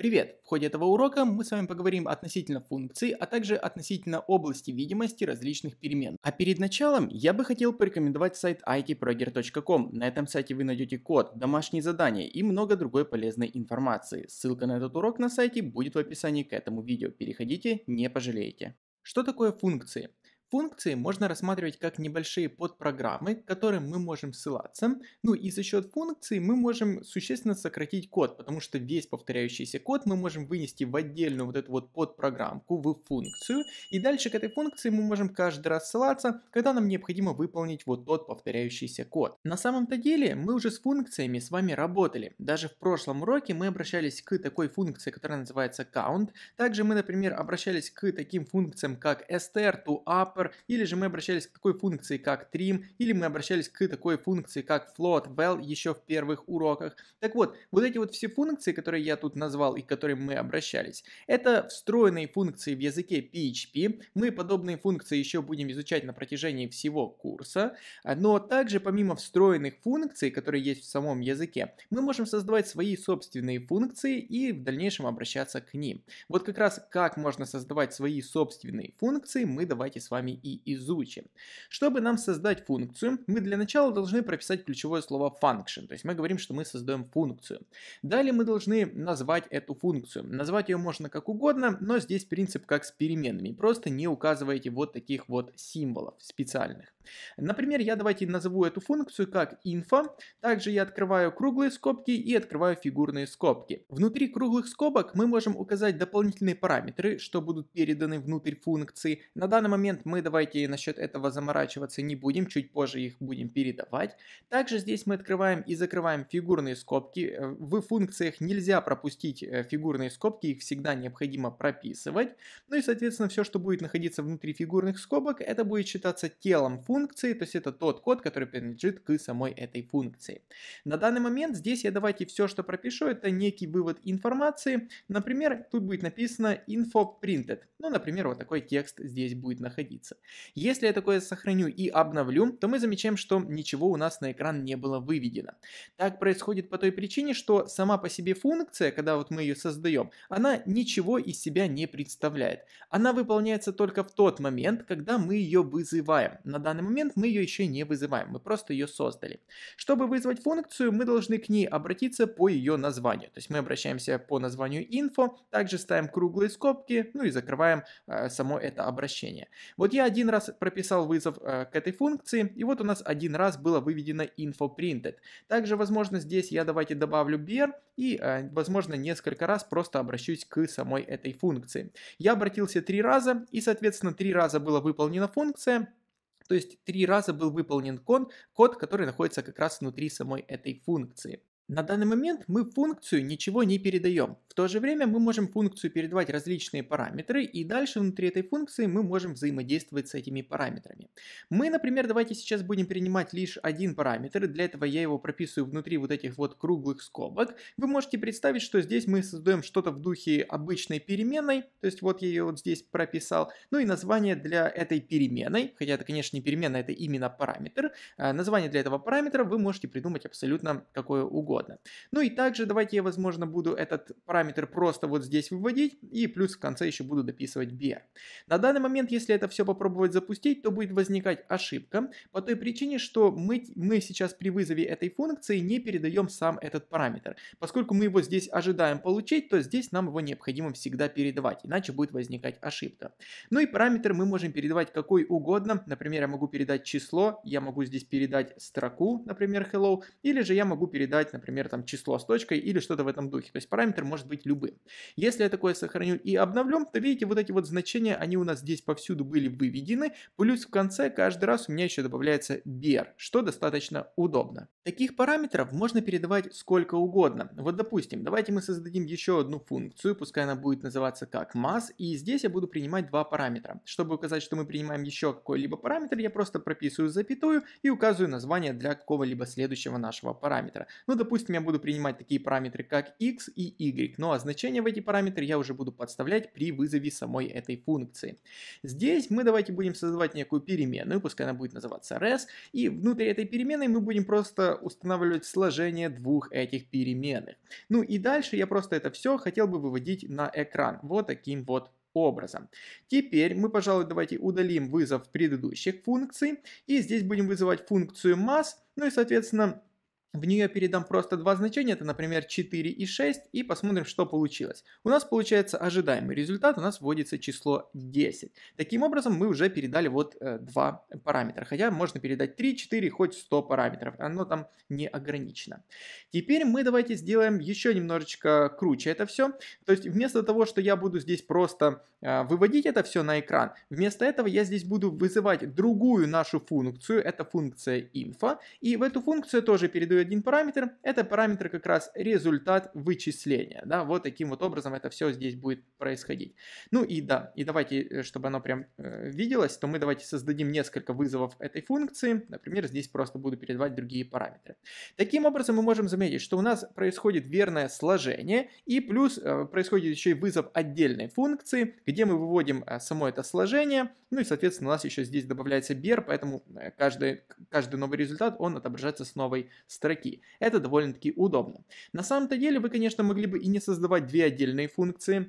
Привет! В ходе этого урока мы с вами поговорим относительно функций, а также относительно области видимости различных перемен. А перед началом я бы хотел порекомендовать сайт itproger.com. На этом сайте вы найдете код, домашние задания и много другой полезной информации. Ссылка на этот урок на сайте будет в описании к этому видео. Переходите, не пожалеете. Что такое функции? Функции можно рассматривать как небольшие подпрограммы, к которым мы можем ссылаться. Ну и за счет функций мы можем существенно сократить код, потому что весь повторяющийся код мы можем вынести в отдельную вот эту вот подпрограммку, в функцию. И дальше к этой функции мы можем каждый раз ссылаться, когда нам необходимо выполнить вот тот повторяющийся код. На самом-то деле мы уже с функциями с вами работали. Даже в прошлом уроке мы обращались к такой функции, которая называется count. Также мы, например, обращались к таким функциям, как str, to upper, upper, или же мы обращались к такой функции, как trim, или мы обращались к такой функции, как float, well, еще в первых уроках. Так вот, вот эти вот все функции, которые я тут назвал и к которым мы обращались, это встроенные функции в языке PHP. Мы подобные функции еще будем изучать на протяжении всего курса, а, но также помимо встроенных функций, которые есть в самом языке, мы можем создавать свои собственные функции и в дальнейшем обращаться к ним. Вот как раз как можно создавать свои собственные функции, мы давайте с вами вами и изучим. Чтобы нам создать функцию, мы для начала должны прописать ключевое слово function, то есть мы говорим, что мы создаем функцию. Далее мы должны назвать эту функцию. Назвать ее можно как угодно, но здесь принцип как с переменными, просто не указывайте вот таких вот символов специальных. Например, я давайте назову эту функцию как info, также я открываю круглые скобки и открываю фигурные скобки. Внутри круглых скобок мы можем указать дополнительные параметры, что будут переданы внутрь функции. На данный момент мы давайте насчет этого заморачиваться не будем, чуть позже их будем передавать. Также здесь мы открываем и закрываем фигурные скобки. Э, в функциях нельзя пропустить э, фигурные скобки, их всегда необходимо прописывать. Ну и, соответственно, все, что будет находиться внутри фигурных скобок, это будет считаться телом функции, то есть это тот код, который принадлежит к самой этой функции. На данный момент здесь я давайте все, что пропишу, это некий вывод информации. Например, тут будет написано info printed. Ну, например, вот такой текст здесь будет находиться сохранится. Если я такое сохраню и обновлю, то мы замечаем, что ничего у нас на экран не было выведено. Так происходит по той причине, что сама по себе функция, когда вот мы ее создаем, она ничего из себя не представляет. Она выполняется только в тот момент, когда мы ее вызываем. На данный момент мы ее еще не вызываем, мы просто ее создали. Чтобы вызвать функцию, мы должны к ней обратиться по ее названию. То есть мы обращаемся по названию info, также ставим круглые скобки, ну и закрываем э, само это обращение. Вот я я один раз прописал вызов э, к этой функции, и вот у нас один раз было выведено info printed. Также, возможно, здесь я давайте добавлю bear, и, э, возможно, несколько раз просто обращусь к самой этой функции. Я обратился три раза, и, соответственно, три раза была выполнена функция, то есть три раза был выполнен код, код, который находится как раз внутри самой этой функции. На данный момент мы функцию ничего не передаем. В то же время мы можем функцию передавать различные параметры, и дальше внутри этой функции мы можем взаимодействовать с этими параметрами. Мы, например, давайте сейчас будем принимать лишь один параметр, для этого я его прописываю внутри вот этих вот круглых скобок. Вы можете представить, что здесь мы создаем что-то в духе обычной переменной, то есть вот я ее вот здесь прописал, ну и название для этой переменной, хотя это, конечно, не переменная, это именно параметр. Э, название для этого параметра вы можете придумать абсолютно какое угодно угодно. Ну и также давайте я, возможно, буду этот параметр просто вот здесь выводить, и плюс в конце еще буду дописывать br. На данный момент, если это все попробовать запустить, то будет возникать ошибка по той причине, что мы, мы сейчас при вызове этой функции не передаем сам этот параметр. Поскольку мы его здесь ожидаем получить, то здесь нам его необходимо всегда передавать, иначе будет возникать ошибка. Ну и параметр мы можем передавать какой угодно, например, я могу передать число, я могу здесь передать строку, например, hello, или же я могу передать, например, например, там число с точкой или что-то в этом духе. То есть параметр может быть любым. Если я такое сохраню и обновлю, то видите, вот эти вот значения, они у нас здесь повсюду были выведены, плюс в конце каждый раз у меня еще добавляется br, что достаточно удобно. Таких параметров можно передавать сколько угодно. Вот допустим, давайте мы создадим еще одну функцию, пускай она будет называться как mass, и здесь я буду принимать два параметра. Чтобы указать, что мы принимаем еще какой-либо параметр, я просто прописываю запятую и указываю название для какого-либо следующего нашего параметра. Ну, допустим, допустим, я буду принимать такие параметры, как x и y, ну а значения в эти параметры я уже буду подставлять при вызове самой этой функции. Здесь мы давайте будем создавать некую переменную, пускай она будет называться res, и внутри этой переменной мы будем просто устанавливать сложение двух этих переменных. Ну и дальше я просто это все хотел бы выводить на экран, вот таким вот образом. Теперь мы, пожалуй, давайте удалим вызов предыдущих функций, и здесь будем вызывать функцию mass, ну и, соответственно, в нее передам просто два значения, это, например, 4 и 6, и посмотрим, что получилось. У нас получается ожидаемый результат, у нас вводится число 10. Таким образом, мы уже передали вот э, два параметра, хотя можно передать 3, 4, хоть 100 параметров, оно там не ограничено. Теперь мы давайте сделаем еще немножечко круче это все, то есть вместо того, что я буду здесь просто э, выводить это все на экран, вместо этого я здесь буду вызывать другую нашу функцию, это функция info, и в эту функцию тоже передаю один параметр, это параметр как раз результат вычисления, да, вот таким вот образом это все здесь будет происходить. Ну и да, и давайте, э, чтобы оно прям э, виделось, то мы давайте создадим несколько вызовов этой функции, например, здесь просто буду передавать другие параметры. Таким образом мы можем заметить, что у нас происходит верное сложение и плюс э, происходит еще и вызов отдельной функции, где мы выводим э, само это сложение, ну и соответственно у нас еще здесь добавляется бер, поэтому э, каждый, каждый новый результат он отображается с новой строкой строки. Это довольно-таки удобно. На самом-то деле вы, конечно, могли бы и не создавать две отдельные функции,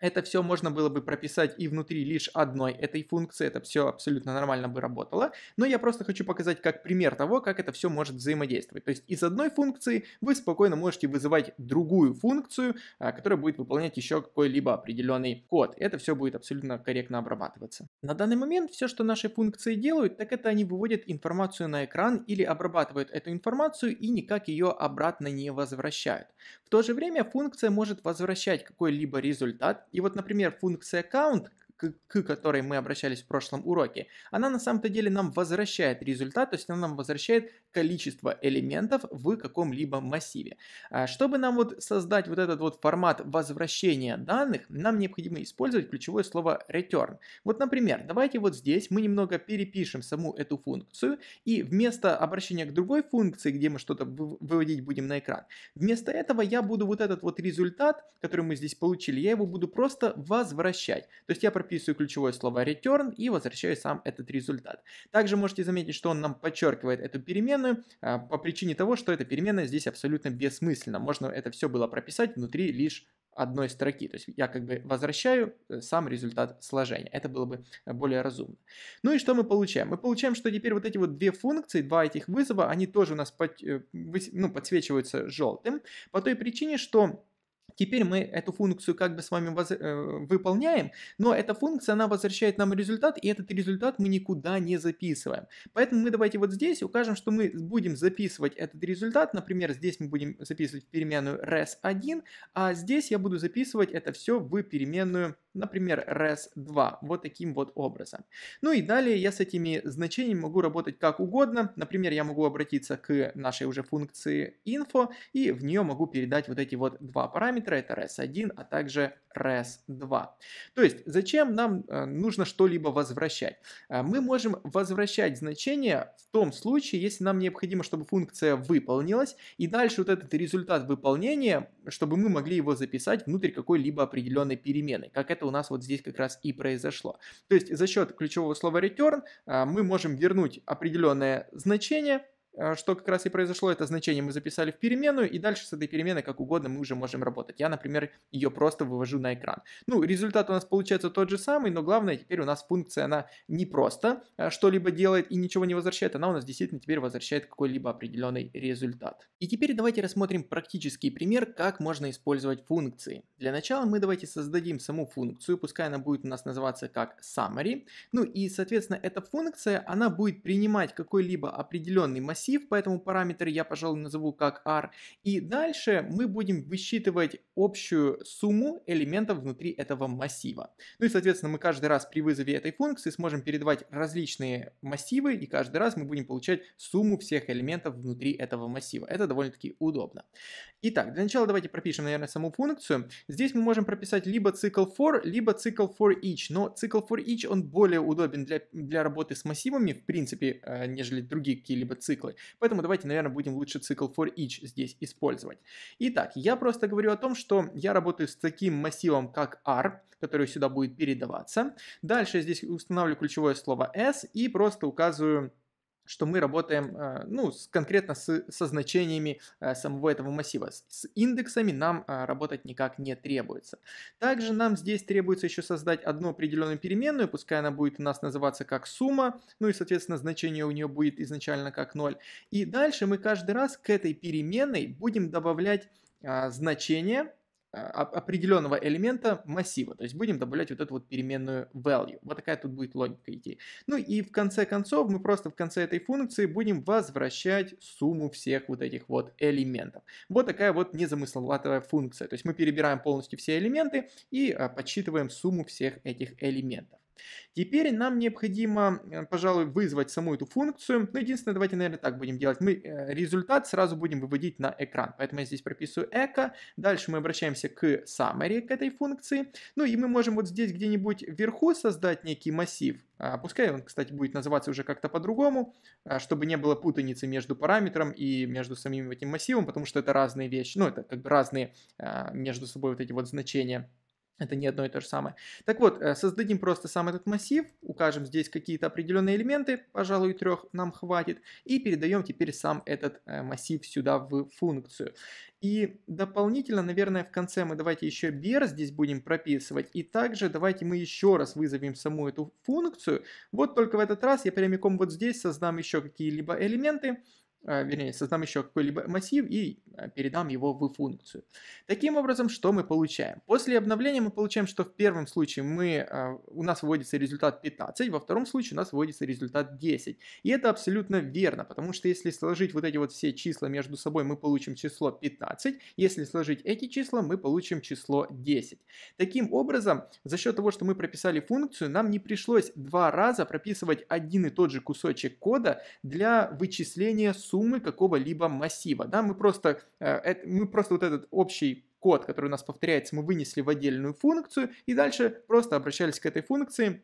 это все можно было бы прописать и внутри лишь одной этой функции, это все абсолютно нормально бы работало, но я просто хочу показать как пример того, как это все может взаимодействовать. То есть из одной функции вы спокойно можете вызывать другую функцию, а, которая будет выполнять еще какой-либо определенный код. Это все будет абсолютно корректно обрабатываться. На данный момент все, что наши функции делают, так это они выводят информацию на экран или обрабатывают эту информацию и никак ее обратно не возвращают. В то же время функция может возвращать какой-либо результат, и вот, например, функция count, к, к которой мы обращались в прошлом уроке, она на самом-то деле нам возвращает результат, то есть она нам возвращает количество элементов в каком-либо массиве. А чтобы нам вот создать вот этот вот формат возвращения данных, нам необходимо использовать ключевое слово return. Вот, например, давайте вот здесь мы немного перепишем саму эту функцию, и вместо обращения к другой функции, где мы что-то выводить будем на экран, вместо этого я буду вот этот вот результат, который мы здесь получили, я его буду просто возвращать. То есть я прописываю ключевое слово return и возвращаю сам этот результат. Также можете заметить, что он нам подчеркивает эту переменную а, по причине того, что эта переменная здесь абсолютно бессмысленна. Можно это все было прописать внутри лишь одной строки. То есть я как бы возвращаю э, сам результат сложения. Это было бы э, более разумно. Ну и что мы получаем? Мы получаем, что теперь вот эти вот две функции, два этих вызова, они тоже у нас под, э, ну, подсвечиваются желтым по той причине, что Теперь мы эту функцию как бы с вами воз... Э, выполняем, но эта функция, она возвращает нам результат, и этот результат мы никуда не записываем. Поэтому мы давайте вот здесь укажем, что мы будем записывать этот результат. Например, здесь мы будем записывать переменную res1, а здесь я буду записывать это все в переменную например, res2, вот таким вот образом. Ну и далее я с этими значениями могу работать как угодно. Например, я могу обратиться к нашей уже функции info и в нее могу передать вот эти вот два параметра, параметры, это res1, а также res2. То есть зачем нам э, нужно что-либо возвращать? Э, мы можем возвращать значение в том случае, если нам необходимо, чтобы функция выполнилась, и дальше вот этот результат выполнения, чтобы мы могли его записать внутрь какой-либо определенной перемены, как это у нас вот здесь как раз и произошло. То есть за счет ключевого слова return э, мы можем вернуть определенное значение, Э, что как раз и произошло, это значение мы записали в переменную, и дальше с этой переменной как угодно мы уже можем работать. Я, например, ее просто вывожу на экран. Ну, результат у нас получается тот же самый, но главное, теперь у нас функция, она не просто э, что-либо делает и ничего не возвращает, она у нас действительно теперь возвращает какой-либо определенный результат. И теперь давайте рассмотрим практический пример, как можно использовать функции. Для начала мы давайте создадим саму функцию, пускай она будет у нас называться как summary, ну и, соответственно, эта функция, она будет принимать какой-либо определенный массив массив, поэтому параметр я, пожалуй, назову как R. И дальше мы будем высчитывать общую сумму элементов внутри этого массива. Ну и, соответственно, мы каждый раз при вызове этой функции сможем передавать различные массивы, и каждый раз мы будем получать сумму всех элементов внутри этого массива. Это довольно-таки удобно. Итак, для начала давайте пропишем, наверное, саму функцию. Здесь мы можем прописать либо цикл for, либо цикл for each, но цикл for each, он более удобен для, для работы с массивами, в принципе, э, нежели другие какие-либо циклы. Поэтому давайте, наверное, будем лучше цикл for each здесь использовать. Итак, я просто говорю о том, что я работаю с таким массивом, как R, который сюда будет передаваться. Дальше здесь устанавливаю ключевое слово S и просто указываю что мы работаем а, ну, конкретно с, со значениями а, самого этого массива. С индексами нам а, работать никак не требуется. Также нам здесь требуется еще создать одну определенную переменную, пускай она будет у нас называться как сумма, ну и, соответственно, значение у нее будет изначально как 0. И дальше мы каждый раз к этой переменной будем добавлять значение, а, определенного элемента массива. То есть будем добавлять вот эту вот переменную value. Вот такая тут будет логика идти. Ну и в конце концов мы просто в конце этой функции будем возвращать сумму всех вот этих вот элементов. Вот такая вот незамысловатая функция. То есть мы перебираем полностью все элементы и а, подсчитываем сумму всех этих элементов. Теперь нам необходимо, э, пожалуй, вызвать саму эту функцию. Ну, единственное, давайте, наверное, так будем делать. Мы э, результат сразу будем выводить на экран. Поэтому я здесь прописываю echo. Дальше мы обращаемся к summary, к этой функции. Ну, и мы можем вот здесь где-нибудь вверху создать некий массив. А, пускай он, кстати, будет называться уже как-то по-другому, а, чтобы не было путаницы между параметром и между самим этим массивом, потому что это разные вещи, ну, это как бы разные а, между собой вот эти вот значения. Это не одно и то же самое. Так вот, э, создадим просто сам этот массив, укажем здесь какие-то определенные элементы, пожалуй, трех нам хватит, и передаем теперь сам этот э, массив сюда в функцию. И дополнительно, наверное, в конце мы давайте еще bear здесь будем прописывать, и также давайте мы еще раз вызовем саму эту функцию. Вот только в этот раз я прямиком вот здесь создам еще какие-либо элементы, а, вернее, создам еще какой-либо массив и а, передам его в функцию. Таким образом, что мы получаем? После обновления мы получаем, что в первом случае мы, а, у нас выводится результат 15, во втором случае у нас выводится результат 10. И это абсолютно верно, потому что если сложить вот эти вот все числа между собой, мы получим число 15. Если сложить эти числа, мы получим число 10. Таким образом, за счет того, что мы прописали функцию, нам не пришлось два раза прописывать один и тот же кусочек кода для вычисления суммы какого-либо массива. Да, мы просто, э, мы просто вот этот общий код, который у нас повторяется, мы вынесли в отдельную функцию и дальше просто обращались к этой функции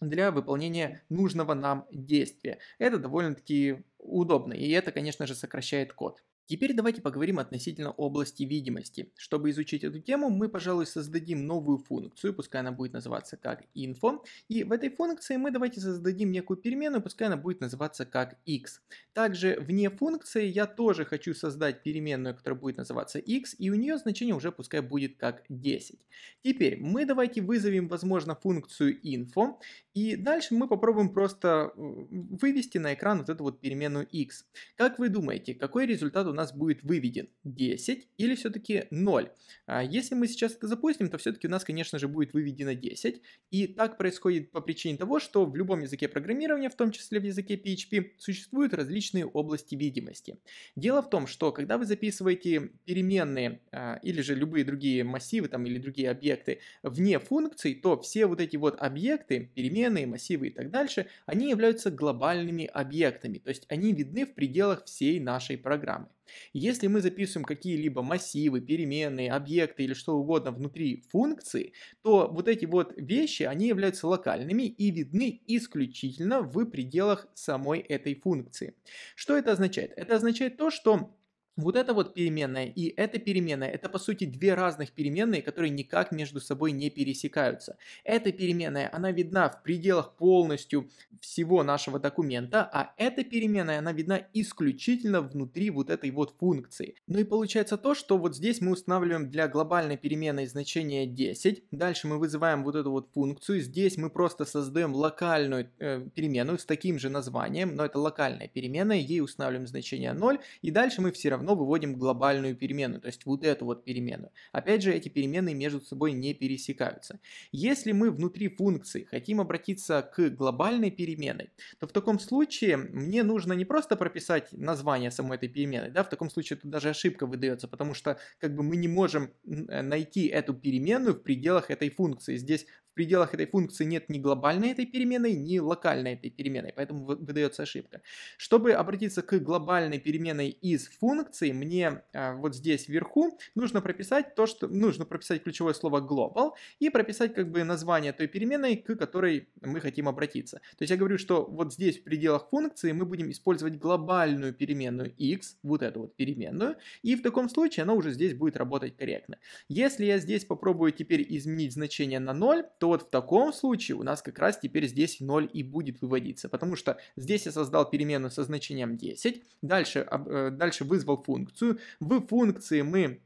для выполнения нужного нам действия. Это довольно-таки удобно, и это, конечно же, сокращает код. Теперь давайте поговорим относительно области видимости. Чтобы изучить эту тему, мы, пожалуй, создадим новую функцию, пускай она будет называться как info. И в этой функции мы давайте создадим некую переменную, пускай она будет называться как x. Также вне функции я тоже хочу создать переменную, которая будет называться x, и у нее значение уже пускай будет как 10. Теперь мы давайте вызовем, возможно, функцию info, и дальше мы попробуем просто э, вывести на экран вот эту вот переменную x. Как вы думаете, какой результат у нас будет выведен 10 или все-таки 0. А если мы сейчас это запустим, то все-таки у нас, конечно же, будет выведено 10. И так происходит по причине того, что в любом языке программирования, в том числе в языке PHP, существуют различные области видимости. Дело в том, что когда вы записываете переменные а, или же любые другие массивы там, или другие объекты вне функций, то все вот эти вот объекты, переменные, массивы и так дальше, они являются глобальными объектами, то есть они видны в пределах всей нашей программы. Если мы записываем какие-либо массивы, переменные, объекты или что угодно внутри функции, то вот эти вот вещи, они являются локальными и видны исключительно в пределах самой этой функции. Что это означает? Это означает то, что вот это вот переменная и эта переменная, это по сути две разных переменные, которые никак между собой не пересекаются. Эта переменная, она видна в пределах полностью всего нашего документа, а эта переменная, она видна исключительно внутри вот этой вот функции. Ну и получается то, что вот здесь мы устанавливаем для глобальной переменной значение 10, дальше мы вызываем вот эту вот функцию, здесь мы просто создаем локальную э, переменную с таким же названием, но это локальная переменная, ей устанавливаем значение 0, и дальше мы все равно равно выводим глобальную переменную, то есть вот эту вот переменную. Опять же, эти переменные между собой не пересекаются. Если мы внутри функции хотим обратиться к глобальной переменной, то в таком случае мне нужно не просто прописать название самой этой переменной, да, в таком случае тут даже ошибка выдается, потому что как бы мы не можем найти эту переменную в пределах этой функции. Здесь пределах этой функции нет ни глобальной этой переменной, ни локальной этой переменной, поэтому выдается ошибка. Чтобы обратиться к глобальной переменной из функции, мне э, вот здесь вверху нужно прописать то, что нужно прописать ключевое слово global и прописать как бы название той переменной, к которой мы хотим обратиться. То есть я говорю, что вот здесь в пределах функции мы будем использовать глобальную переменную x, вот эту вот переменную, и в таком случае она уже здесь будет работать корректно. Если я здесь попробую теперь изменить значение на 0, то вот в таком случае у нас как раз теперь здесь 0 и будет выводиться, потому что здесь я создал переменную со значением 10, дальше, э, дальше вызвал функцию, в функции мы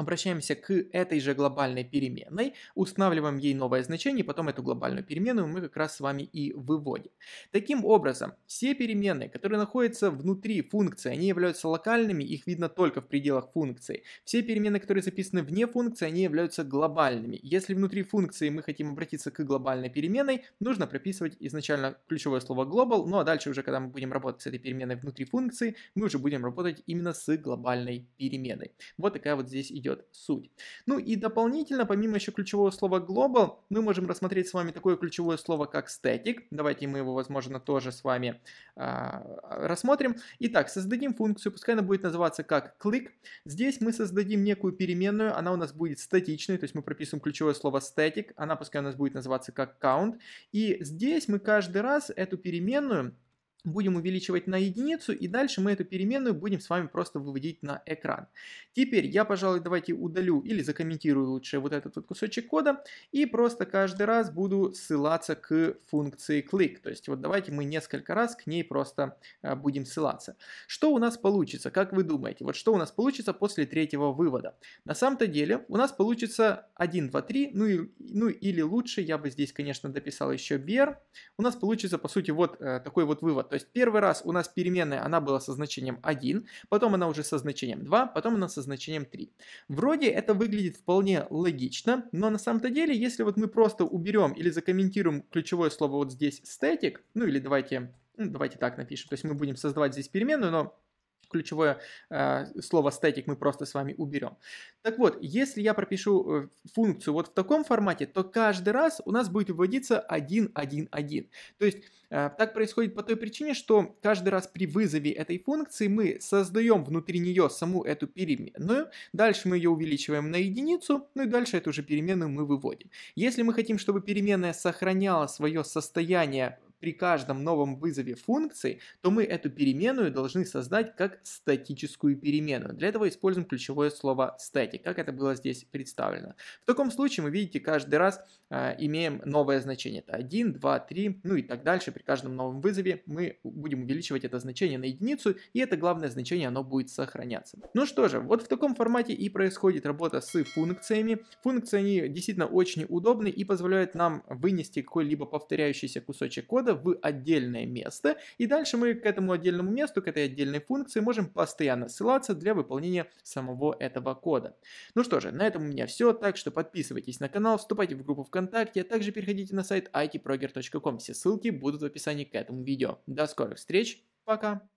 обращаемся к этой же глобальной переменной, устанавливаем ей новое значение, потом эту глобальную переменную мы как раз с вами и выводим. Таким образом, все переменные, которые находятся внутри функции, они являются локальными, их видно только в пределах функции. Все переменные, которые записаны вне функции, они являются глобальными. Если внутри функции мы хотим обратиться к глобальной переменной, нужно прописывать изначально ключевое слово global, ну а дальше уже, когда мы будем работать с этой переменной внутри функции, мы уже будем работать именно с глобальной переменной. Вот такая вот здесь идет идет суть. Ну и дополнительно, помимо еще ключевого слова global, мы можем рассмотреть с вами такое ключевое слово, как static. Давайте мы его, возможно, тоже с вами э, рассмотрим. Итак, создадим функцию, пускай она будет называться как click. Здесь мы создадим некую переменную, она у нас будет статичной, то есть мы прописываем ключевое слово static, она пускай у нас будет называться как count. И здесь мы каждый раз эту переменную будем увеличивать на единицу, и дальше мы эту переменную будем с вами просто выводить на экран. Теперь я, пожалуй, давайте удалю или закомментирую лучше вот этот вот кусочек кода, и просто каждый раз буду ссылаться к функции click, то есть вот давайте мы несколько раз к ней просто а, будем ссылаться. Что у нас получится, как вы думаете, вот что у нас получится после третьего вывода? На самом-то деле у нас получится 1, 2, 3, ну, и, ну или лучше, я бы здесь, конечно, дописал еще br, у нас получится, по сути, вот э, такой вот вывод то есть первый раз у нас переменная, она была со значением 1, потом она уже со значением 2, потом она со значением 3. Вроде это выглядит вполне логично, но на самом-то деле, если вот мы просто уберем или закомментируем ключевое слово вот здесь static, ну или давайте, ну давайте так напишем, то есть мы будем создавать здесь переменную, но ключевое э, слово static мы просто с вами уберем. Так вот, если я пропишу э, функцию вот в таком формате, то каждый раз у нас будет выводиться 1, 1, 1. То есть э, так происходит по той причине, что каждый раз при вызове этой функции мы создаем внутри нее саму эту переменную, дальше мы ее увеличиваем на единицу, ну и дальше эту же переменную мы выводим. Если мы хотим, чтобы переменная сохраняла свое состояние при каждом новом вызове функции, то мы эту переменную должны создать как статическую переменную. Для этого используем ключевое слово static, как это было здесь представлено. В таком случае мы, видите, каждый раз э, имеем новое значение. Это 1, 2, 3, ну и так дальше. При каждом новом вызове мы будем увеличивать это значение на единицу, и это главное значение, оно будет сохраняться. Ну что же, вот в таком формате и происходит работа с функциями. Функции, они действительно очень удобны и позволяют нам вынести какой-либо повторяющийся кусочек кода, метода в отдельное место, и дальше мы к этому отдельному месту, к этой отдельной функции можем постоянно ссылаться для выполнения самого этого кода. Ну что же, на этом у меня все, так что подписывайтесь на канал, вступайте в группу ВКонтакте, а также переходите на сайт itproger.com, все ссылки будут в описании к этому видео. До скорых встреч, пока!